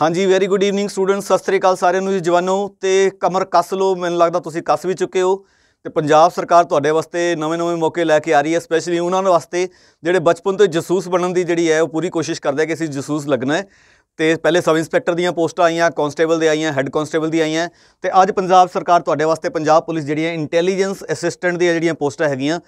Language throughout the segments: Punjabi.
ਹਾਂਜੀ ਵੈਰੀ ਗੁੱਡ ਈਵਨਿੰਗ ਸਟੂਡੈਂਟਸ ਸਤਿ ਸ੍ਰੀ ਅਕਾਲ ਸਾਰਿਆਂ ਨੂੰ ਜੀ ਜਵਾਨੋ ਤੇ ਕਮਰ ਕੱਸ ਲੋ ਮੈਨੂੰ ਲੱਗਦਾ ਤੁਸੀਂ ਕੱਸ ਵੀ ਚੁੱਕੇ ਹੋ ਤੇ ਪੰਜਾਬ ਸਰਕਾਰ ਤੁਹਾਡੇ ਵਾਸਤੇ ਨਵੇਂ-ਨਵੇਂ ਮੌਕੇ ਲੈ ਕੇ ਆ ਰਹੀ ਹੈ ਸਪੈਸ਼ਲੀ ਉਹਨਾਂ ਵਾਸਤੇ ਜਿਹੜੇ ਬਚਪਨ ਤੋਂ ਜਸੂਸ ਬਣਨ ਦੀ ਜਿਹੜੀ ਹੈ ਉਹ ਪੂਰੀ ਕੋਸ਼ਿਸ਼ ਕਰਦੇ ਆ ਕਿ ਅਸੀਂ ਜਸੂਸ ਲੱਗਣਾ ਹੈ ਤੇ ਪਹਿਲੇ ਸਬ ਇੰਸਪੈਕਟਰ ਦੀਆਂ ਪੋਸਟਾਂ ਆਈਆਂ ਕਨਸਟੇਬਲ ਦੇ ਆਈਆਂ ਹੈੱਡ ਕਨਸਟੇਬਲ ਦੀ ਆਈਆਂ ਤੇ ਅੱਜ ਪੰਜਾਬ ਸਰਕਾਰ ਤੁਹਾਡੇ ਵਾਸਤੇ ਪੰਜਾਬ ਪੁਲਿਸ ਜਿਹੜੀਆਂ ਇੰਟੈਲੀਜੈਂਸ ਅਸਿਸਟੈਂਟ ਦੀਆਂ ਜਿਹੜੀਆਂ ਪੋਸਟਾਂ ਹੈਗੀਆਂ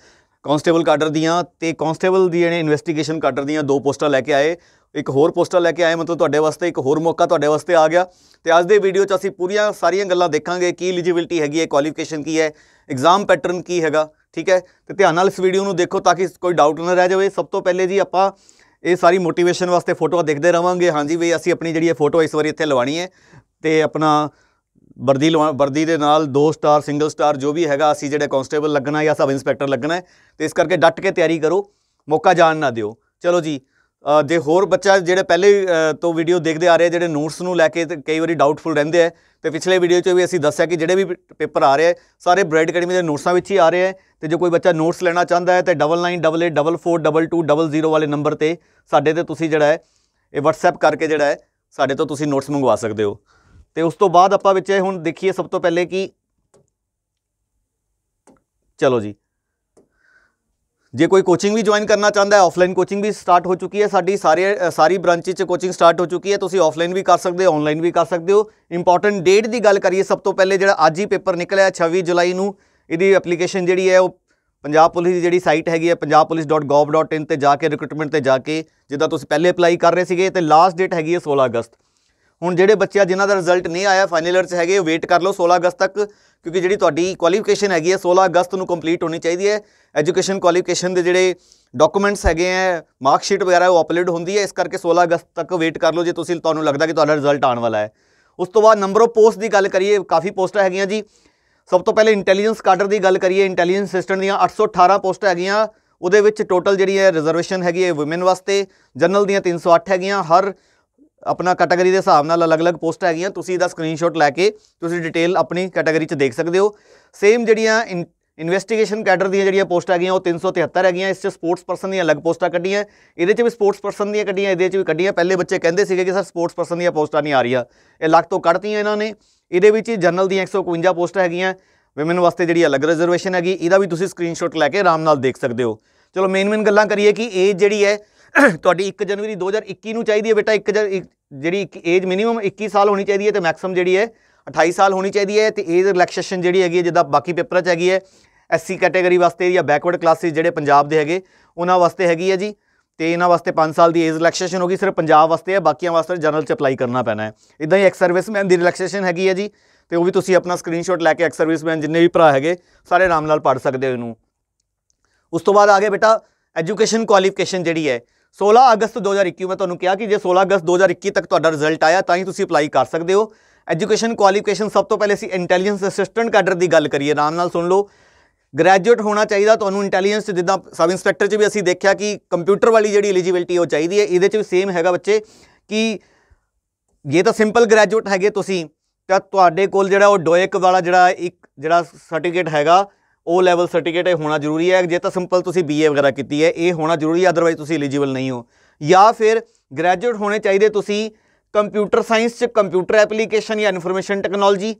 ਕਨਸਟੇਬਲ ਕਾਡਰ ਦੀਆਂ ਤੇ ਕਨਸਟੇਬਲ ਦੀਆਂ ਇਨਵੈਸਟੀਗੇਸ਼ਨ ਕਾਡਰ ਦੀਆਂ ਦੋ ਪੋਸਟਾਂ ਲੈ ਕੇ ਆਏ ਇੱਕ ਹੋਰ ਪੋਸਟਰ ਲੈ ਕੇ ਆਏ ਮਤਲਬ ਤੁਹਾਡੇ ਵਾਸਤੇ ਇੱਕ ਹੋਰ ਮੌਕਾ ਤੁਹਾਡੇ ਵਾਸਤੇ ਆ ਗਿਆ ਤੇ ਅੱਜ ਦੇ ਵੀਡੀਓ 'ਚ ਅਸੀਂ ਪੂਰੀਆਂ ਸਾਰੀਆਂ ਗੱਲਾਂ ਦੇਖਾਂਗੇ ਕੀ ਐਲੀਜੀਬਿਲਟੀ ਹੈਗੀ ਹੈ ਕੁਆਲੀਫਿਕੇਸ਼ਨ ਕੀ ਹੈ ਐਗਜ਼ਾਮ ਪੈਟਰਨ ਕੀ ਹੈਗਾ ਠੀਕ ਹੈ ਤੇ ਧਿਆਨ ਨਾਲ ਇਸ ਵੀਡੀਓ ਨੂੰ ਦੇਖੋ ਤਾਂ ਕਿ ਕੋਈ ਡਾਊਟ ਨਾ ਰਹਿ ਜਾਵੇ ਸਭ ਤੋਂ ਪਹਿਲੇ ਜੀ ਆਪਾਂ ਇਹ ਸਾਰੀ ਮੋਟੀਵੇਸ਼ਨ ਵਾਸਤੇ ਫੋਟੋਆਂ ਦੇਖਦੇ ਰਵਾਂਗੇ ਹਾਂਜੀ ਵੀ ਅਸੀਂ ਆਪਣੀ ਜਿਹੜੀ ਇਹ ਫੋਟੋ ਇਸ ਵਾਰੀ ਇੱਥੇ ਲਵਾਣੀ ਹੈ ਤੇ ਆਪਣਾ ਵਰਦੀ ਵਰਦੀ ਦੇ ਨਾਲ ਦੋ ਸਟਾਰ ਸਿੰਗਲ ਸਟਾਰ ਜੋ ਵੀ ਹੈਗਾ ਅਸੀਂ ਜਿਹੜੇ ਕਨਸਟੇਬਲ ਲੱਗਣਾ ਜਾਂ ਸਬ ਇੰਸਪੈਕਟਰ ਲੱਗਣਾ ਹੈ ਤੇ ਇਸ ਕਰਕੇ ਡਟ ਕੇ ਤਿਆਰੀ ਕਰੋ ਮੌਕਾ ਜਾਣ ਨਾ ਦਿਓ ਚਲੋ ਜੀ ਜੇ ਹੋਰ ਬੱਚਾ ਜਿਹੜੇ ਪਹਿਲੇ ਤੋਂ ਵੀਡੀਓ ਦੇਖਦੇ ਆ ਰਹੇ ਜਿਹੜੇ ਨੋਟਸ ਨੂੰ ਲੈ ਕੇ ਕਈ ਵਾਰੀ ਡਾਊਟਫੁਲ ਰਹਿੰਦੇ ਆ ਤੇ ਪਿਛਲੇ ਵੀਡੀਓ 'ਚ ਵੀ ਅਸੀਂ ਦੱਸਿਆ ਕਿ ਜਿਹੜੇ ਵੀ ਪੇਪਰ ਆ ਰਹੇ ਸਾਰੇ ਬ੍ਰੈਡ ਅਕੈਡਮੀ ਦੇ ਨੋਟਸਾਂ ਵਿੱਚ ਹੀ ਆ ਰਹੇ ਆ ਤੇ ਜੇ ਕੋਈ ਬੱਚਾ ਨੋਟਸ ਲੈਣਾ ਚਾਹੁੰਦਾ ਹੈ ਤੇ 9988442200 ਵਾਲੇ ਨੰਬਰ ਤੇ ਸਾਡੇ ਤੇ ਤੁਸੀਂ ਜਿਹੜਾ ਹੈ ਇਹ WhatsApp ਕਰਕੇ ਜਿਹੜਾ ਹੈ ਸਾਡੇ ਤੋਂ ਤੁਸੀਂ ਨੋਟਸ ਮੰਗਵਾ ਸਕਦੇ ਹੋ ਤੇ ਉਸ ਤੋਂ ਬਾਅਦ ਆਪਾਂ ਵਿੱਚ ਹੁਣ ਦੇਖੀਏ ਸਭ ਤੋਂ ਪਹਿਲੇ ਕਿ ਚਲੋ ਜੀ ਜੇ ਕੋਈ ਕੋਚਿੰਗ ਵੀ ਜੁਆਇਨ ਕਰਨਾ ਚਾਹੁੰਦਾ ਹੈ ਆਫਲਾਈਨ ਕੋਚਿੰਗ ਵੀ ਸਟਾਰਟ ਹੋ ਚੁੱਕੀ ਹੈ ਸਾਡੀ ਸਾਰੇ ਸਾਰੀ ਬ੍ਰਾਂਚ 'ਚ ਕੋਚਿੰਗ ਸਟਾਰਟ ਹੋ ਚੁੱਕੀ ਹੈ ਤੁਸੀਂ ਆਫਲਾਈਨ ਵੀ ਕਰ ਸਕਦੇ ਹੋ ਆਨਲਾਈਨ ਵੀ ਕਰ ਸਕਦੇ ਹੋ ਇੰਪੋਰਟੈਂਟ ਡੇਟ ਦੀ ਗੱਲ ਕਰੀਏ ਸਭ ਤੋਂ ਪਹਿਲੇ ਜਿਹੜਾ ਅੱਜ ਹੀ ਪੇਪਰ ਨਿਕਲਿਆ 26 ਜੁਲਾਈ ਨੂੰ ਇਹਦੀ ਐਪਲੀਕੇਸ਼ਨ ਜਿਹੜੀ ਹੈ ਉਹ ਪੰਜਾਬ ਪੁਲਿਸ ਦੀ ਜਿਹੜੀ ਸਾਈਟ ਹੈਗੀ ਹੈ punjabpolice.gov.in ਤੇ ਜਾ ਕੇ ਰਿਕਰੂਟਮੈਂਟ ਤੇ ਜਾ ਕੇ ਜਿੱਦਾਂ ਤੁਸੀਂ ਪਹਿਲੇ ਅਪਲਾਈ ਕਰ ਰਹੇ ਸੀਗੇ ਤੇ ਲਾਸਟ ਡੇਟ ਹੈਗੀ ਹੈ 16 ਅਗਸਤ ਹੁਣ ਜਿਹੜੇ ਬੱਚੇ ਆ ਜਿਨ੍ਹਾਂ ਦਾ ਰਿਜ਼ਲਟ ਨਹੀਂ ਆਇਆ ਫਾਈਨਲ ਇਅਰ ਚ ਹੈਗੇ ਵੇਟ ਕਰ ਲਓ 16 ਅਗਸਤ ਤੱਕ ਕਿਉਂਕਿ ਜਿਹੜੀ ਤੁਹਾਡੀ ਕੁਆਲੀਫਿਕੇਸ਼ਨ ਹੈਗੀ ਹੈ 16 ਅਗਸਤ ਨੂੰ ਕੰਪਲੀਟ ਹੋਣੀ ਚਾਹੀਦੀ ਹੈ ਐਜੂਕੇਸ਼ਨ ਕੁਆਲੀਫਿਕੇਸ਼ਨ ਦੇ ਜਿਹੜੇ ਡਾਕੂਮੈਂਟਸ ਹੈਗੇ ਆ ਮਾਰਕ ਸ਼ੀਟ ਵਗੈਰਾ ਉਹ ਅਪਲੋਡ ਹੁੰਦੀ ਹੈ ਇਸ ਕਰਕੇ 16 ਅਗਸਤ ਤੱਕ ਵੇਟ ਕਰ ਲਓ ਜੇ ਤੁਸੀਂ ਤੁਹਾਨੂੰ ਲੱਗਦਾ ਕਿ ਤੁਹਾਡਾ ਰਿਜ਼ਲਟ ਆਉਣ ਵਾਲਾ ਹੈ ਉਸ ਤੋਂ ਬਾਅਦ ਨੰਬਰ ਆਫ ਪੋਸਟ ਦੀ ਗੱਲ ਕਰੀਏ ਕਾਫੀ ਪੋਸਟਾਂ ਹੈਗੀਆਂ ਜੀ ਸਭ ਤੋਂ ਪਹਿਲੇ ਇੰਟੈਲੀਜੈਂਸ ਕਾਡਰ ਦੀ ਗੱਲ ਕਰੀਏ ਇੰਟੈਲੀਜੈਂਸ ਸਿਸਟਮ ਦੀਆਂ 818 ਪੋਸਟਾਂ ਹੈਗੀਆਂ ਉਹਦੇ ਵਿੱਚ ਟੋਟਲ ਜਿਹੜੀ ਹੈ ਰਿਜ਼ਰਵੇਸ਼ਨ ਹੈਗੀ ਹੈ ਔਮਨ ਵਾਸਤੇ ਜਨਰਲ ਦੀਆਂ 308 ਹੈਗੀਆਂ ਹਰ ਆਪਣਾ ਕੈਟਾਗਰੀ ਦੇ ਹਿਸਾਬ ਨਾਲ ਅਲੱਗ-ਅਲੱਗ ਪੋਸਟ ਹੈਗੀਆਂ ਤੁਸੀਂ ਇਹਦਾ ਸਕਰੀਨਸ਼ਾਟ ਲੈ ਕੇ ਤੁਸੀਂ ਡਿਟੇਲ ਆਪਣੀ ਕੈਟਾਗਰੀ 'ਚ ਦੇਖ ਸਕਦੇ ਹੋ ਸੇਮ ਜਿਹੜੀਆਂ ਇਨਵੈਸਟੀਗੇਸ਼ਨ ਕੈਡਰ ਦੀਆਂ ਜਿਹੜੀਆਂ ਪੋਸਟ ਹੈਗੀਆਂ ਉਹ 373 ਹੈਗੀਆਂ ਇਸ 'ਚ ਸਪੋਰਟਸ ਪਰਸਨ ਦੀਆਂ ਅਲੱਗ ਪੋਸਟਾਂ ਕੱਢੀਆਂ ਇਹਦੇ 'ਚ ਵੀ ਸਪੋਰਟਸ ਪਰਸਨ ਦੀਆਂ ਕੱਢੀਆਂ ਇਹਦੇ 'ਚ ਵੀ ਕੱਢੀਆਂ ਪਹਿਲੇ ਬੱਚੇ ਕਹਿੰਦੇ ਸੀਗੇ ਕਿ ਸਰ ਸਪੋਰਟਸ ਪਰਸਨ ਦੀਆਂ ਪੋਸਟਾਂ ਨਹੀਂ ਆ ਰਹੀਆਂ ਇਹ ਲੱਗ ਤੋਂ ਕੱਢਤੀਆਂ ਇਹਨਾਂ ਨੇ ਇਹਦੇ ਵਿੱਚ ਜਨਰਲ ਦੀਆਂ 151 ਪੋਸਟਾਂ ਹੈਗੀਆਂ ਔਮਨ ਵਾਸਤੇ ਜਿਹੜੀ ਅਲੱਗ ਰਿਜ਼ਰਵੇਸ਼ਨ ਹੈਗੀ ਇਹਦਾ ਵੀ ਤੁਸੀਂ ਸਕਰੀਨਸ਼ਾਟ ਲੈ ਕੇ ਆਰਾਮ ਨਾਲ ਦੇਖ ਸਕਦੇ ਹੋ ਚਲੋ ਮੇਨ ਮੇਨ ਗੱਲਾਂ ਕਰੀਏ ਕਿ ਏਜ ਜਿਹੜੀ ਹੈ ਤੁਹਾਡੀ 1 ਜਨਵਰੀ 2021 ਨੂੰ ਚਾਹੀਦੀ ਹੈ ਬੇਟਾ 1 ਜਿਹੜੀ ਏਜ ਮਿਨੀਮਮ 21 ਸਾਲ ਹੋਣੀ ਚਾਹੀਦੀ ਹੈ ਤੇ ਮੈਕਸਿਮ ਜਿਹੜੀ ਹੈ 28 ਸਾਲ ਹੋਣੀ ਚਾਹੀਦੀ ਹੈ ਤੇ ਏਜ ਰਿਲੈਕਸੇਸ਼ਨ ਜਿਹੜੀ ਹੈਗੀ ਹੈ ਜਿੱਦਾਂ ਬਾਕੀ ਪੇਪਰਾਂ 'ਚ ਹੈਗੀ ਹੈ ਐਸਸੀ ਕੈਟਾਗਰੀ ਵਾਸਤੇ ਜਾਂ ਬੈਕਵਰਡ ਕਲਾਸਿਸ ਜਿਹੜੇ ਪੰਜਾਬ ਦੇ ਹੈਗੇ ਉਹਨਾਂ ਵਾਸਤੇ ਹੈਗੀ ਹੈ ਜੀ ਤੇ ਇਹਨਾਂ ਵਾਸਤੇ 5 ਸਾਲ ਦੀ ਏਜ ਰਿਲੈਕਸੇਸ਼ਨ ਹੋਗੀ ਸਿਰਫ ਪੰਜਾਬ ਵਾਸਤੇ ਹੈ ਬਾਕੀਆਂ ਵਾਸਤੇ ਜਨਰਲ 'ਚ ਅਪਲਾਈ ਕਰਨਾ ਪੈਣਾ ਹੈ ਇਦਾਂ ਹੀ ਐਕਸ ਸਰਵਿਸਮੈਨ ਦੀ ਰਿਲੈਕਸੇਸ਼ਨ ਹੈਗੀ ਹੈ ਜੀ ਤੇ ਉਹ ਵੀ ਤੁਸੀਂ ਆਪਣਾ ਸਕਰੀਨਸ਼ਾਟ ਲੈ ਕੇ ਐਕਸ ਸਰਵਿਸਮੈਨ ਜਿੰਨੇ ਵੀ ਭਰਾ ਹੈਗੇ ਸਾਰੇ ਆਰਾਮ ਨਾਲ ਪੜ੍ਹ ਸਕਦੇ ਹੋ ਇਹਨੂੰ ਉਸ ਤੋਂ ਬਾਅਦ ਆ ਗਿਆ ਬੇਟਾ ਐਜੂਕੇਸ਼ਨ ਕੁਆਲੀਫਿਕੇਸ਼ਨ ਜਿਹੜੀ ਹੈ 16 ਅਗਸਤ 2021 ਮੈਂ ਤੁਹਾਨੂੰ ਕਿਹਾ ਕਿ ਜੇ 16 ਅਗਸਤ 2021 ਤੱਕ ਤੁਹਾਡਾ ਰਿਜ਼ਲਟ ਆਇਆ ਤਾਂ ਹੀ ਤੁਸੀਂ ਅਪਲਾਈ ਕਰ ਸਕਦੇ ਹੋ ਐਜੂਕੇਸ਼ਨ ਕੁਆਲੀਫਿਕੇਸ਼ਨ ਸਭ ਤੋਂ ਪਹਿਲੇ ਅਸੀਂ ਇੰਟੈਲੀਜੈਂਸ ਅਸਿਸਟੈਂਟ ਕੈਡਰ ਦੀ ਗੱਲ ਕਰੀਏ ਆਰਾਮ ਨਾਲ ਸੁਣ ਲਓ ਗ੍ਰੈਜੂਏਟ ਹੋਣਾ ਚਾਹੀਦਾ ਤੁਹਾਨੂੰ ਇੰਟੈਲੀਜੈਂਸ ਜਿੱਦਾਂ ਸਬ ਇੰਸਪੈਕਟਰ 'ਚ ਵੀ ਅਸੀਂ ਦੇਖਿਆ ਕਿ ਕੰਪਿਊਟਰ ਵਾਲੀ ਜਿਹੜੀ ਐਲੀਜੀਬਿਲਟੀ ਉਹ ਚਾਹੀਦੀ ਹੈ ਇਹਦੇ 'ਚ ਵੀ ਸੇਮ ਹੈਗਾ ਬੱਚੇ ਕਿ ਇਹ ਤਾਂ ਸਿੰਪਲ ਗ੍ਰੈਜੂਏਟ ਹੈਗੇ ਤੁਸੀਂ ਤਾਂ ਤੁਹਾਡੇ ਕੋਲ ਜਿਹੜਾ ਉਹ ਡੋਇਕ ਵਾਲਾ ਜਿਹੜਾ ਇੱਕ ਜਿਹੜਾ ਸਰਟੀਫਿਕੇਟ ਹੈਗਾ ਉਹ ਲੈਵਲ ਸਰਟੀਫਿਕੇਟ ਹੋਣਾ ਜ਼ਰੂਰੀ ਹੈ ਜੇ ਤਾਂ ਸਿੰਪਲ ਤੁਸੀਂ ਬੀਏ ਵਗੈਰਾ ਕੀਤੀ ਹੈ ਇਹ ਹੋਣਾ ਜ਼ਰੂਰੀ ਹੈ ਅਦਰਵਾਈਜ਼ ਤੁਸੀਂ ਐਲੀਜੀਬਲ ਨਹੀਂ ਹੋ ਜਾਂ ਫਿਰ ਗ੍ਰੈਜੂਏਟ ਹੋਣੇ ਚਾਹੀਦੇ ਤੁਸੀਂ ਕੰਪਿਊਟਰ ਸਾਇੰਸ ਚ ਕੰਪਿਊਟਰ ਐਪਲੀਕੇਸ਼ਨ ਜਾਂ ਇਨਫੋਰਮੇਸ਼ਨ ਟੈਕਨੋਲੋਜੀ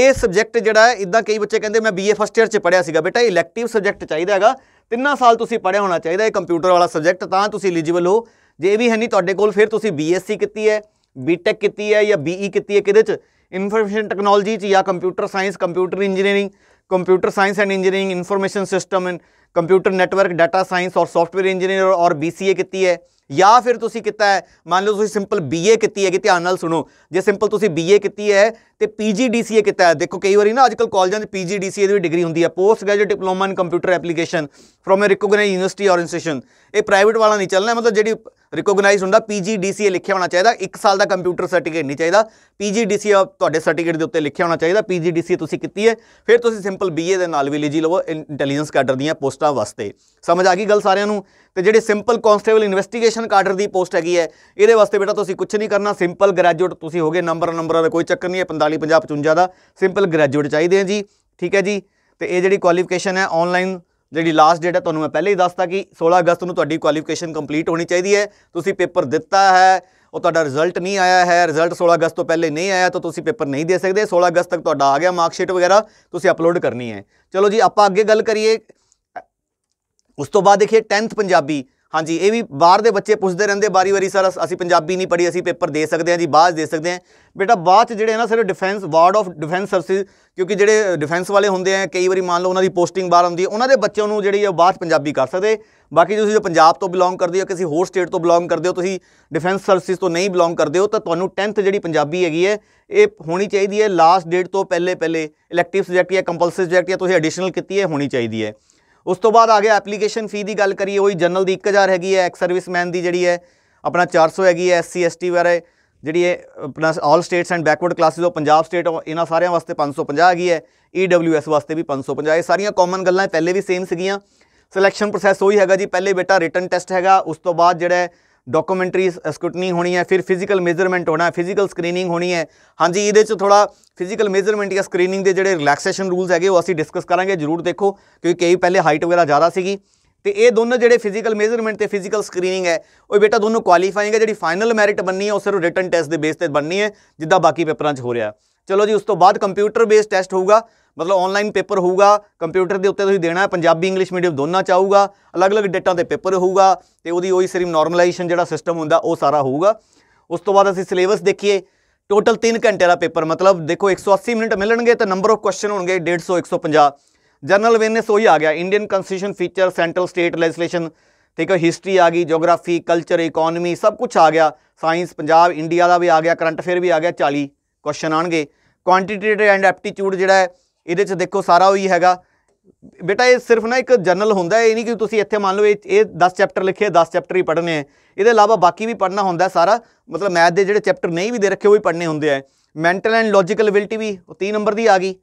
ਇਹ ਸਬਜੈਕਟ ਜਿਹੜਾ ਹੈ ਇਦਾਂ ਕਈ ਬੱਚੇ ਕਹਿੰਦੇ ਮੈਂ ਬੀਏ ਫਸਟ ਇਅਰ ਚ ਪੜਿਆ ਸੀਗਾ ਬੇਟਾ ਇਲੈਕਟਿਵ ਸਬਜੈਕਟ ਚਾਹੀਦਾ ਹੈਗਾ ਤਿੰਨਾਂ ਸਾਲ ਤੁਸੀਂ ਪੜਿਆ ਹੋਣਾ ਚਾਹੀਦਾ ਇਹ ਕੰਪਿਊਟਰ ਵਾਲਾ ਸਬਜੈਕਟ ਤਾਂ ਤੁਸੀਂ ਐਲੀਜੀਬਲ ਹੋ ਜੇ ਵੀ ਹੈ ਨਹੀਂ ਤੁਹਾਡੇ ਕੋਲ ਫਿਰ ਤੁਸੀਂ ਬੀਐਸਸੀ ਕੀਤੀ ਹੈ ਬੀਟੈਕ ਕੀਤੀ ਹੈ ਜਾਂ ਬੀਈ e ਕੀਤੀ ਹੈ ਕਿਹਦੇ ਚ ਇਨਫੋਰਮੇਸ਼ਨ ਟੈਕਨੋਲੋਜੀ ਚ ਜਾਂ computer science computer engineering computer science and engineering information system and computer network data science और सॉफ्टवेयर इंजीनियर और बी सी ए कितनी है ਜਾਂ ਫਿਰ ਤੁਸੀਂ ਕੀਤਾ ਹੈ ਮੰਨ ਲਓ ਤੁਸੀਂ ਸਿੰਪਲ ਬੀਏ ਕੀਤੀ ਹੈ ਕਿ ਧਿਆਨ ਨਾਲ ਸੁਣੋ ਜੇ ਸਿੰਪਲ ਤੁਸੀਂ ਬੀਏ ਕੀਤੀ ਹੈ ਤੇ ਪੀਜੀ ਡੀਸੀਏ ਕੀਤਾ ਹੈ ਦੇਖੋ ਕਈ ਵਾਰੀ ਨਾ ਅੱਜਕੱਲ ਕਾਲਜਾਂ 'ਚ ਡੀਸੀਏ ਦੀ ਵੀ ਡਿਗਰੀ ਹੁੰਦੀ ਹੈ post graduate diploma in computer application from a recognised university ਔਰ ਇੰਸਟੀਟਿਊਸ਼ਨ ਇਹ ਪ੍ਰਾਈਵੇਟ ਵਾਲਾ ਨਹੀਂ ਚੱਲਣਾ ਮਤਲਬ ਜਿਹੜੀ ਰਿਕੋਗਨਾਈਜ਼ ਹੁੰਦਾ ਪੀਜੀ ਡੀਸੀਏ ਲਿਖਿਆ ਹੋਣਾ ਚਾਹੀਦਾ 1 ਸਾਲ ਦਾ ਕੰਪਿਊਟਰ ਸਰਟੀਫਿਕੇਟ ਨਹੀਂ ਚਾਹੀਦਾ ਪੀਜੀ ਡੀਸੀਏ ਤੁਹਾਡੇ ਸਰਟੀਫਿਕੇਟ ਦੇ ਉੱਤੇ ਲਿਖਿਆ ਹੋਣਾ ਚਾਹੀਦਾ ਪੀਜੀ ਡੀਸੀਏ ਤੁਸੀਂ ਕੀਤੀ ਹੈ ਫਿਰ ਤੁਸੀਂ ਸਿੰਪਲ ਬੀਏ ਦੇ ਨਾਲ ਵੀ ਲਿਜੀ ਲਵੋ ਇੰਟੈਲੀਜੈਂਸ ਕੈਡਰ ਦੀਆਂ ਪੋਸਟਾਂ ਵਾਸਤੇ ਸਮਝ ਆ ਗਈ ਗੱਲ ਸਾਰਿਆਂ ਨੂੰ ਤੇ ਜਿਹੜੇ ਸਿੰਪਲ ਕਨਸਟੇਬਲ ਇਨਵੈਸਟੀਗੇਸ਼ਨ ਰੇਸ਼ਨ ਕਾਡਰ ਦੀ ਪੋਸਟ ਹੈਗੀ ਹੈ ਇਹਦੇ ਵਾਸਤੇ ਬੇਟਾ ਤੁਸੀਂ ਕੁਝ ਨਹੀਂ ਕਰਨਾ ਸਿੰਪਲ ਗ੍ਰੈਜੂਏਟ ਤੁਸੀਂ ਹੋਗੇ ਨੰਬਰ ਨੰਬਰਾਂ ਦਾ ਕੋਈ ਚੱਕਰ ਨਹੀਂ ਹੈ 45 50 55 ਦਾ ਸਿੰਪਲ ਗ੍ਰੈਜੂਏਟ ਚਾਹੀਦੇ ਆ ਜੀ ਠੀਕ ਹੈ ਜੀ ਤੇ ਇਹ ਜਿਹੜੀ ਕੁਆਲੀਫਿਕੇਸ਼ਨ ਹੈ ਆਨਲਾਈਨ ਜਿਹੜੀ ਲਾਸਟ ਡੇਟ ਹੈ ਤੁਹਾਨੂੰ ਮੈਂ ਪਹਿਲੇ ਹੀ ਦੱਸਤਾ ਕਿ 16 ਅਗਸਤ ਨੂੰ ਤੁਹਾਡੀ ਕੁਆਲੀਫਿਕੇਸ਼ਨ ਕੰਪਲੀਟ ਹੋਣੀ ਚਾਹੀਦੀ ਹੈ ਤੁਸੀਂ ਪੇਪਰ ਦਿੱਤਾ ਹੈ ਉਹ ਤੁਹਾਡਾ ਰਿਜ਼ਲਟ ਨਹੀਂ ਆਇਆ ਹੈ ਰਿਜ਼ਲਟ 16 ਅਗਸਤ ਤੋਂ ਪਹਿਲੇ ਨਹੀਂ ਆਇਆ ਤਾਂ ਤੁਸੀਂ ਪੇਪਰ ਨਹੀਂ ਦੇ ਸਕਦੇ 16 ਅਗਸਤ ਤੱਕ ਤੁਹਾਡਾ ਆ ਗਿਆ ਮਾਰਕਸ਼ੀਟ ਵਗੈਰਾ ਤੁਸੀਂ ਅਪਲੋਡ ਕਰਨੀ ਹੈ ਚਲੋ ਜੀ ਆਪਾਂ ਅੱਗੇ ਗੱਲ ਕਰੀਏ ਉਸ ਤੋਂ ਬਾਅਦ ਦੇਖੀਏ 10th ਪੰਜਾਬੀ ਹਾਂਜੀ ਇਹ ਵੀ ਬਾਹਰ ਦੇ ਬੱਚੇ ਪੁੱਛਦੇ ਰਹਿੰਦੇ ਬਾਰੀ-ਬਾਰੀ ਸਰ ਅਸੀਂ ਪੰਜਾਬੀ ਨਹੀਂ ਪੜ੍ਹੀ ਅਸੀਂ ਪੇਪਰ ਦੇ ਸਕਦੇ ਹਾਂ ਜੀ ਬਾਅਦ ਦੇ ਸਕਦੇ ਹਾਂ ਬੇਟਾ ਬਾਅਦ ਜਿਹੜੇ ਨਾ ਸਿਰਫ defence ward of defence service ਕਿਉਂਕਿ ਜਿਹੜੇ ਡਿਫੈਂਸ ਵਾਲੇ ਹੁੰਦੇ ਆ ਕਈ ਵਾਰੀ ਮੰਨ ਲਓ ਉਹਨਾਂ ਦੀ ਪੋਸਟਿੰਗ ਬਾਹਰ ਹੁੰਦੀ ਹੈ ਉਹਨਾਂ ਦੇ ਬੱਚਿਆਂ ਨੂੰ ਜਿਹੜੀ ਆ ਬਾਅਦ ਪੰਜਾਬੀ ਕਰ ਸਕਦੇ ਬਾਕੀ ਤੁਸੀਂ ਜੋ ਪੰਜਾਬ ਤੋਂ ਬਿਲੋਂਗ ਕਰਦੇ ਹੋ ਕਿਸੇ ਹੋਰ ਸਟੇਟ ਤੋਂ ਬਿਲੋਂਗ ਕਰਦੇ ਹੋ ਤੁਸੀਂ ਡਿਫੈਂਸ ਸਰਵਿਸ ਤੋਂ ਨਹੀਂ ਬਿਲੋਂਗ ਕਰਦੇ ਹੋ ਤਾਂ ਤੁਹਾਨੂੰ 10th ਜਿਹੜੀ ਪੰਜਾਬੀ ਹੈਗੀ ਹੈ ਇਹ ਹੋਣੀ ਚਾਹੀਦੀ ਹੈ ਲਾਸਟ ਡੇਟ ਤੋਂ ਪਹਿਲੇ ਪਹਿਲੇ ਇਲੈਕਟਿਵ ਸਬਜੈਕਟ ਜਾਂ ਕੰਪਲਸਰੀ ਸਬਜੈਕਟ ਜਾਂ ਤੁਸੀਂ ਐਡੀਸ਼ਨਲ ਕੀਤੀ ਹੈ ਹੋਣੀ ਚਾਹੀਦੀ ਹੈ ਉਸ ਤੋਂ ਬਾਅਦ ਆ ਗਿਆ ਐਪਲੀਕੇਸ਼ਨ ਫੀ ਦੀ ਗੱਲ ਕਰੀਏ ਉਹੀ ਜਨਰਲ ਦੀ 1000 ਹੈਗੀ ਹੈ ਐਕਸ ਸਰਵਿਸਮੈਨ ਦੀ ਜਿਹੜੀ ਹੈ ਆਪਣਾ 400 ਹੈਗੀ ਹੈ ਐਸਸੀ ਐਸਟੀ ਵਾਰੇ ਜਿਹੜੀ ਹੈ ਆਪਣਾ all states and backward classes of Punjab state ਇਹਨਾਂ ਸਾਰਿਆਂ ਵਾਸਤੇ 550 ਹੈਗੀ ਹੈ ਈਡਬਲਯੂਐਸ ਵਾਸਤੇ ਵੀ 550 ਇਹ ਸਾਰੀਆਂ ਕਾਮਨ ਗੱਲਾਂ ਪਹਿਲੇ ਵੀ ਸੇਮ ਸੀਗੀਆਂ ਸਿਲੈਕਸ਼ਨ ਪ੍ਰੋਸੈਸ ਉਹੀ ਹੈਗਾ ਜੀ ਪਹਿਲੇ ਬੇਟਾ ਰਿਟਨ ਟੈਸਟ ਹੈਗਾ ਉਸ ਤੋਂ ਬਾਅਦ ਜਿਹੜਾ ਡਾਕੂਮੈਂਟਰੀ ਸਕੂਟਨੀ ਹੋਣੀ ਹੈ ਫਿਰ ਫਿਜ਼ੀਕਲ ਮੈਜ਼ਰਮੈਂਟ ਹੋਣਾ ਫਿਜ਼ੀਕਲ ਸਕਰੀਨਿੰਗ ਹੋਣੀ ਹੈ ਹਾਂਜੀ ਇਹਦੇ 'ਚ ਥੋੜਾ ਫਿਜ਼ੀਕਲ ਮੈਜ਼ਰਮੈਂਟ ਜਾਂ ਸਕਰੀਨਿੰਗ ਦੇ ਜਿਹੜੇ ਰਿਲੈਕਸੇਸ਼ਨ ਰੂਲਸ ਹੈਗੇ ਉਹ ਅਸੀਂ ਡਿਸਕਸ ਕਰਾਂਗੇ ਜਰੂਰ ਦੇਖੋ ਕਿਉਂਕਿ ਕਈ ਪਹਿਲੇ ਹਾਈਟ ਵਗੈਰਾ ਜ਼ਿਆਦਾ ਸੀਗੀ ਤੇ ਇਹ ਦੋਨੋਂ ਜਿਹੜੇ ਫਿਜ਼ੀਕਲ ਮੈਜ਼ਰਮੈਂਟ ਤੇ ਫਿਜ਼ੀਕਲ ਸਕਰੀਨਿੰਗ ਹੈ ਉਹ ਬੇਟਾ ਦੋਨੋਂ ਕੁਆਲੀਫਾਈਂਗ ਹੈ ਜਿਹੜੀ ਫਾਈਨਲ ਮੈਰਿਟ ਬੰਨੀ ਹੈ ਉਹ ਸਿਰਫ ਰਿਟਨ ਟੈਸਟ ਦੇ ਬੇਸ ਤੇ ਬੰਨੀ ਹੈ ਜਿੱਦਾਂ ਬਾਕੀ ਪੇਪਰਾਂ 'ਚ ਹੋ ਰਿਹਾ ਚਲੋ ਜੀ ਉਸ ਤੋਂ ਬਾਅਦ ਕੰਪਿਊਟਰ ਬੇਸ ਟੈਸਟ ਹੋਊਗਾ ਮਤਲਬ ਆਨਲਾਈਨ ਪੇਪਰ ਹੋਊਗਾ ਕੰਪਿਊਟਰ ਦੇ ਉੱਤੇ ਤੁਸੀਂ ਦੇਣਾ ਪੰਜਾਬੀ ਇੰਗਲਿਸ਼ ਮੀਡੀਅਮ ਦੋਨਾਂ ਚ ਆਊਗਾ ਅਲੱਗ-ਅਲੱਗ ਡੇਟਾਂ ਤੇ ਪੇਪਰ ਹੋਊਗਾ ਤੇ ਉਹਦੀ ਉਹੀ ਸਿਰਫ ਨਾਰਮਲਾਈਜੇਸ਼ਨ ਜਿਹੜਾ ਸਿਸਟਮ ਹੁੰਦਾ ਉਹ ਸਾਰਾ ਹੋਊਗਾ ਉਸ ਤੋਂ ਬਾਅਦ ਅਸੀਂ ਸਿਲੇਬਸ ਦੇਖੀਏ ਟੋਟਲ 3 ਘੰਟੇ ਦਾ ਪੇਪਰ ਮਤਲਬ ਦੇਖੋ 180 ਮਿੰਟ ਮਿਲਣਗੇ ਤੇ ਨੰਬਰ ਆਫ ਕੁਐਸਚਨ ਹੋਣਗੇ 150 150 ਜਨਰਲ ਅਵੇਅਰਨੈਸ ਉਹੀ ਆ ਗਿਆ Indian constitution feature central state legislation ਠੀਕ ਹੈ ਹਿਸਟਰੀ ਆ ਗਈ ਜੀਓਗ੍ਰਾਫੀ ਕਲਚਰ ਇਕਨੋਮੀ ਸਭ ਕੁਝ ਆ ਗਿਆ ਸਾਇੰਸ ਪੰਜਾਬ ਇੰਡੀਆ ਦਾ ਵੀ ਆ ਗਿਆ ਕਰੰਟ ਅਫੇਅਰ ਵੀ ਆ ਗਿਆ 40 ਕੁਐਸਚਨ ਆਣਗੇ ਕੁਆਂਟੀਟੇਟਿਵ ਐਂਡ ਐਪਟੀਟਿਊਡ ਜਿਹੜਾ ਹੈ ਇਹਦੇ 'ਚ ਦੇਖੋ ਸਾਰਾ ਉਹੀ ਹੈਗਾ ਬੇਟਾ ਇਹ ਸਿਰਫ ਨਾ ਇੱਕ ਜਰਨਲ ਹੁੰਦਾ ਹੈ ਇਹ ਨਹੀਂ ਕਿ ਤੁਸੀਂ ਇੱਥੇ ਮੰਨ ਲਓ ਇਹ 10 ਚੈਪਟਰ ਲਿਖੇ 10 ਚੈਪਟਰ ਹੀ ਪੜ੍ਹਨੇ ਆ ਇਹਦੇ ਇਲਾਵਾ ਬਾਕੀ ਵੀ ਪੜ੍ਹਨਾ ਹੁੰਦਾ ਸਾਰਾ ਮਤਲਬ ਮੈਥ ਦੇ ਜਿਹੜੇ ਚੈਪਟਰ ਨਹੀਂ ਵੀ ਦੇ ਰੱਖੇ ਉਹ ਵੀ ਪੜ੍ਹਨੇ ਹੁੰਦੇ ਆ ਮੈਂਟਲ ਐਂਡ ਲੌਜੀਕਲ ਅਬਿਲਟੀ ਵੀ ਉਹ 30 ਨੰਬਰ ਦੀ ਆ ਗਈ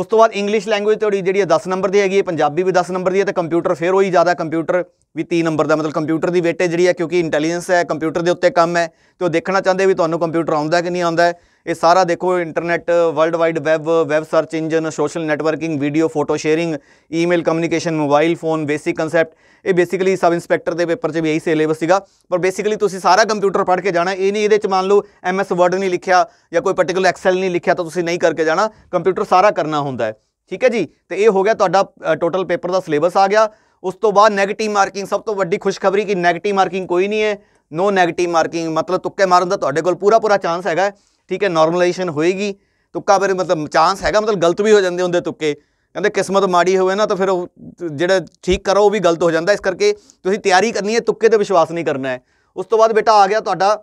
ਉਸ ਤੋਂ ਬਾਅਦ ਇੰਗਲਿਸ਼ ਲੈਂਗੁਏਜ ਤੁਹਾਡੀ ਜਿਹੜੀ 10 ਨੰਬਰ ਦੀ ਹੈਗੀ ਪੰਜਾਬੀ ਵੀ 10 ਨੰਬਰ ਦੀ ਹੈ ਤੇ ਕੰਪਿਊਟਰ ਫਿਰ ਉਹੀ ਜ਼ਿਆਦਾ ਕੰਪਿਊਟਰ ਵੀ 30 ਨੰਬਰ ਦਾ ਮਤਲਬ ਕੰਪਿਊਟਰ ਦੀ ਵੇਟੇਜ ਜਿਹੜੀ ਹੈ ਕਿਉਂਕਿ ਇੰਟੈਲੀਜੈਂਸ ਹੈ ਕੰਪਿਊਟਰ ਦੇ ਉੱਤੇ ਕੰਮ ਹੈ ਤੇ ਉਹ ਦੇਖਣਾ ਚਾਹੁੰਦੇ ਵੀ ਤੁਹਾਨੂੰ ਕੰਪਿਊਟਰ ਆਉਂਦਾ ਕਿ ਨਹੀਂ ਆਉਂਦਾ ਇਹ ਸਾਰਾ ਦੇਖੋ internet world wide web web search engine social networking video photo sharing email communication mobile phone basic concept ਇਹ ਬੇਸਿਕਲੀ ਸਬ ਇੰਸਪੈਕਟਰ ਦੇ ਪੇਪਰ 'ਚ ਵੀ ਇਹੀ ਸਿਲੇਬਸ ਸੀਗਾ ਪਰ ਬੇਸਿਕਲੀ ਤੁਸੀਂ ਸਾਰਾ ਕੰਪਿਊਟਰ ਪੜ੍ਹ ਕੇ ਜਾਣਾ ਇਹ ਨਹੀਂ ਇਹਦੇ 'ਚ ਮੰਨ ਲਓ ਐਮਐਸ ਵਰਡ ਨਹੀਂ ਲਿਖਿਆ ਜਾਂ ਕੋਈ ਪਾਰਟਿਕੂਲਰ ਐਕਸਲ ਨਹੀਂ ਲਿਖਿਆ ਤਾਂ ਤੁਸੀਂ ਨਹੀਂ ਕਰਕੇ ਜਾਣਾ ਕੰਪਿਊਟਰ ਸਾਰਾ ਕਰਨਾ ਹੁੰਦਾ ਹੈ ਠੀਕ ਹੈ ਜੀ ਤੇ ਇਹ ਹੋ ਗਿਆ ਤੁਹਾਡਾ ਟੋਟਲ ਪੇਪਰ ਦਾ ਸਿਲੇਬਸ ਆ ਗਿਆ ਉਸ ਤੋਂ ਬਾਅਦ 네ਗੇਟਿਵ ਮਾਰਕਿੰਗ ਸਭ ਤੋਂ ਵੱਡੀ ਖੁਸ਼ਖਬਰੀ ਕਿ 네ਗੇਟਿਵ ਮਾਰਕਿੰਗ ਕੋਈ ਨਹੀਂ ਹੈ ਨੋ 네ਗੇਟਿਵ ਮਾਰਕਿੰਗ ਮਤਲਬ ਤੁੱਕੇ ਮਾਰਨ ਦਾ ਤੁਹਾਡੇ ਕੋਲ ਪੂਰਾ ਪੂਰਾ ਚਾਂਸ ਹੈਗਾ ਠੀਕ ਹੈ ਨਾਰਮਲਾਈਜੇਸ਼ਨ ਹੋਏਗੀ ਤੁੱਕਾ ਫਿਰ ਮਤਲਬ ਚਾਂਸ ਹੈਗਾ ਮਤਲਬ ਗਲਤ ਵੀ ਹੋ ਜਾਂਦੇ ਹੁੰਦੇ ਤੁੱਕੇ ਕਹਿੰਦੇ ਕਿਸਮਤ ਮਾੜੀ ਹੋਵੇ ਨਾ ਤਾਂ ਫਿਰ ਉਹ ਜਿਹੜਾ ਠੀਕ ਕਰੋ ਉਹ ਵੀ ਗਲਤ ਹੋ ਜਾਂਦਾ ਇਸ ਕਰਕੇ ਤੁਸੀਂ ਤਿਆਰੀ ਕਰਨੀ ਹੈ ਤੁੱਕੇ ਤੇ ਵਿਸ਼ਵਾਸ ਨਹੀਂ ਕਰਨਾ ਹੈ ਉਸ ਤੋਂ ਬਾਅਦ ਬੇਟਾ ਆ ਗਿਆ ਤੁਹਾਡਾ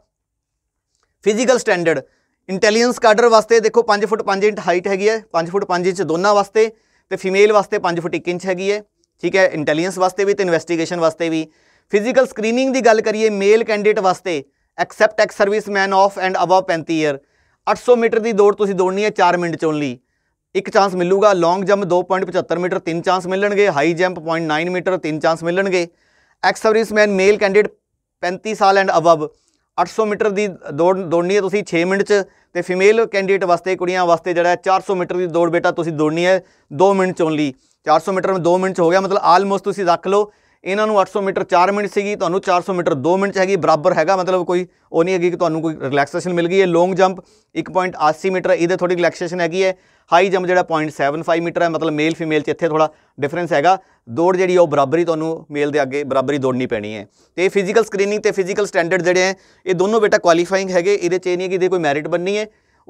ਫਿਜ਼ੀਕਲ ਸਟੈਂਡਰਡ ਇੰਟੈਲੀਜੈਂਸ ਕਾਡਰ ਵਾਸਤੇ ਦੇਖੋ 5 ਫੁੱਟ 5 ਇੰਚ ਹਾਈਟ ਹੈਗੀ ਹੈ 5 ਫੁੱਟ 5 ਇੰਚ ਦੋਨਾਂ ਵਾਸਤੇ ਤੇ ਫੀਮੇਲ ਵਾਸਤੇ 5 ਫੁੱਟ 1 ਇੰਚ ਹੈਗੀ ਹੈ ਠੀਕ ਹੈ ਇੰਟੈਲੀਜੈਂਸ ਵਾਸਤੇ ਵੀ ਤੇ ਇਨਵੈਸਟੀਗੇਸ਼ਨ ਵਾਸਤੇ ਵੀ ਫਿਜ਼ੀਕਲ ਸਕਰੀਨਿੰਗ ਦੀ ਗੱਲ ਕਰੀਏ ਮੇਲ ਕੈਂਡੀਡੇਟ ਵਾਸਤੇ except ex serviceman of and above 35 year 800 metre ਦੀ ਦੌੜ ਤੁਸੀਂ ਦੌੜਨੀ ਹੈ 4 ਮਿੰਟ ਚ ਓਨਲੀ ਇੱਕ ਚਾਂਸ ਮਿਲੂਗਾ ਲੌਂਗ ਜੰਪ 2.75 ਮੀਟਰ ਤਿੰਨ ਚਾਂਸ ਮਿਲਣਗੇ ਹਾਈ ਜੰਪ 0.9 ਮੀਟਰ ਤਿੰਨ ਚਾਂਸ ਮਿਲਣਗੇ ਐਕਸ ਸਰਵਿਸਮੈਨ ਮੇਲ ਕੈਂਡੀਡੇਟ 35 ਸਾਲ ਐਂਡ ਅਬਵ 800 ਮੀਟਰ ਦੀ ਦੌੜ ਦੌੜਨੀ ਹੈ ਤੁਸੀਂ 6 ਮਿੰਟ 'ਚ ਤੇ ਫੀਮੇਲ ਕੈਂਡੀਡੇਟ ਵਾਸਤੇ ਕੁੜੀਆਂ ਵਾਸਤੇ ਜਿਹੜਾ 400 ਮੀਟਰ ਦੀ ਦੌੜ ਬੇਟਾ ਤੁਸੀਂ ਦੌੜਨੀ ਹੈ 2 ਮਿੰਟ 'ਚ ਓਨਲੀ 400 ਮੀਟਰ ਵਿੱਚ 2 ਮਿੰਟ 'ਚ ਹੋ ਗਿਆ ਮਤਲਬ ਆਲਮੋਸਟ ਤੁਸੀਂ ਰੱਖ ਲਓ ਇਹਨਾਂ ਨੂੰ 800 ਮੀਟਰ 4 ਮਿੰਟ ਸੀਗੀ ਤੁਹਾਨੂੰ 400 ਮੀਟਰ 2 ਮਿੰਟ ਚ ਹੈਗੀ ਬਰਾਬਰ ਹੈਗਾ ਮਤਲਬ ਕੋਈ ਉਹ ਨਹੀਂ ਹੈਗੀ ਕਿ ਤੁਹਾਨੂੰ ਕੋਈ ਰਿਲੈਕਸੇਸ਼ਨ ਮਿਲ ਗਈ ਹੈ ਲੌਂਗ ਜੰਪ 1.80 ਮੀਟਰ ਇਹਦੇ ਥੋੜੀ ਰਿਲੈਕਸੇਸ਼ਨ ਹੈਗੀ ਹੈ ਹਾਈ ਜੰਪ ਜਿਹੜਾ 0.75 ਮੀਟਰ ਹੈ ਮਤਲਬ ਮੇਲ ਫੀਮੇਲ ਚ ਇੱਥੇ ਥੋੜਾ ਡਿਫਰੈਂਸ ਹੈਗਾ ਦੌੜ ਜਿਹੜੀ ਉਹ ਬਰਾਬਰੀ ਤੁਹਾਨੂੰ ਮੇਲ ਦੇ ਅੱਗੇ ਬਰਾਬਰੀ ਦੌੜਨੀ ਪੈਣੀ ਹੈ ਤੇ ਇਹ ਫਿਜ਼ੀਕਲ ਸਕਰੀਨਿੰਗ ਤੇ ਫਿਜ਼ੀਕਲ ਸਟੈਂਡਰਡ ਜਿਹੜੇ ਹੈ ਇਹ ਦੋਨੋਂ ਬੇਟਾ ਕੁਆਲੀਫਾਈਂਗ ਹੈਗੇ ਇਹਦੇ ਚ ਇਹ ਨਹੀਂ ਕਿ ਇਹਦੇ ਕੋਈ ਮੈਰਿਟ ਬੰਨੀ ਹੈ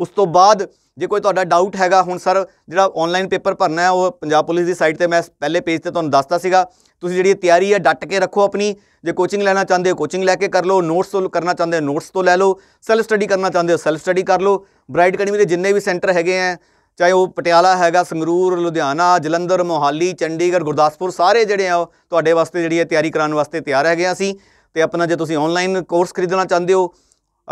ਉਸ ਤੋਂ ਬਾਅਦ ਜੇ ਕੋਈ ਤੁਹਾਡਾ ਡਾਊਟ ਹੈਗਾ ਹੁਣ ਸਰ ਜਿਹੜਾ ਆਨਲਾਈਨ ਪੇਪਰ ਭਰਨਾ ਹੈ ਉਹ ਪੰਜਾਬ ਪੁਲਿਸ ਦੀ ਸਾਈਟ ਤੇ ਮੈਂ ਪਹਿਲੇ ਪੇਜ ਤੇ ਤੁਹਾਨੂੰ ਦੱਸਤਾ ਸੀਗਾ ਤੁਸੀਂ ਜਿਹੜੀ ਤਿਆਰੀ ਹੈ ਡੱਟ ਕੇ ਰੱਖੋ ਆਪਣੀ ਜੇ ਕੋਚਿੰਗ ਲੈਣਾ ਚਾਹੁੰਦੇ ਹੋ ਕੋਚਿੰਗ ਲੈ ਕੇ ਕਰ ਲਓ ਨੋਟਸ ਤੋਂ ਕਰਨਾ ਚਾਹੁੰਦੇ ਹੋ ਨੋਟਸ ਤੋਂ ਲੈ ਲਓ ਸੈਲਫ ਸਟੱਡੀ ਕਰਨਾ ਚਾਹੁੰਦੇ ਹੋ ਸੈਲਫ ਸਟੱਡੀ ਕਰ ਲਓ ਬ੍ਰਾਈਟ ਅਕੈਡਮੀ ਦੇ ਜਿੰਨੇ ਵੀ ਸੈਂਟਰ ਹੈਗੇ ਆ ਚਾਹੇ ਉਹ ਪਟਿਆਲਾ ਹੈਗਾ ਸੰਗਰੂਰ ਲੁਧਿਆਣਾ ਜਲੰਧਰ ਮੋਹਾਲੀ ਚੰਡੀਗੜ੍ਹ ਗੁਰਦਾਸਪੁਰ ਸਾਰੇ ਜਿਹੜੇ ਆ ਤੁਹਾਡੇ ਵਾਸਤੇ ਜਿਹੜੀ ਹੈ ਤਿਆਰੀ ਕਰਾਉਣ ਵਾਸਤੇ ਤਿਆਰ ਹੈਗੇ ਆ ਅਸੀਂ ਤੇ ਆਪਣਾ ਜੇ ਤੁਸੀਂ ਆਨਲਾਈਨ ਕੋਰਸ ਖਰੀਦਣਾ ਚਾਹੁੰਦੇ ਹੋ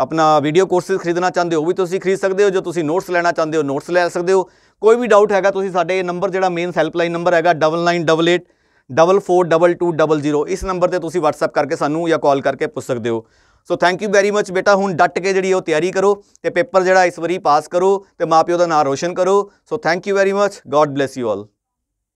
ਆਪਣਾ ਵੀਡੀਓ ਕੋਰਸਸ ਖਰੀਦਣਾ ਚਾਹੁੰਦੇ ਹੋ ਵੀ ਤੁਸੀਂ ਖਰੀਦ ਸਕਦੇ ਹੋ ਜੋ ਤੁਸੀਂ ਨੋਟਸ ਲੈਣਾ ਚਾਹੁੰਦੇ ਹੋ ਨੋਟਸ ਲੈ ਸਕਦੇ ਹੋ ਕੋਈ ਵੀ ਡਾਊਟ ਹੈਗਾ ਤੁਸੀਂ ਸਾਡੇ ਨੰਬਰ ਜਿਹੜਾ ਮੇਨ ਹੈਲਪਲਾਈਨ ਨੰਬਰ ਹੈਗਾ 9988 442200 ਇਸ ਨੰਬਰ ਤੇ ਤੁਸੀਂ WhatsApp ਕਰਕੇ ਸਾਨੂੰ ਜਾਂ ਕਾਲ ਕਰਕੇ ਪੁੱਛ ਸਕਦੇ ਹੋ so thank you very much ਬੇਟਾ ਹੁਣ ਡਟ ਕੇ ਜਿਹੜੀ ਉਹ ਤਿਆਰੀ ਕਰੋ ਤੇ ਪੇਪਰ ਜਿਹੜਾ ਇਸ ਵਾਰੀ ਪਾਸ ਕਰੋ ਤੇ ਮਾਪਿਓ ਦਾ ਨਾਮ ਰੋਸ਼ਨ ਕਰੋ so thank you very much God bless you all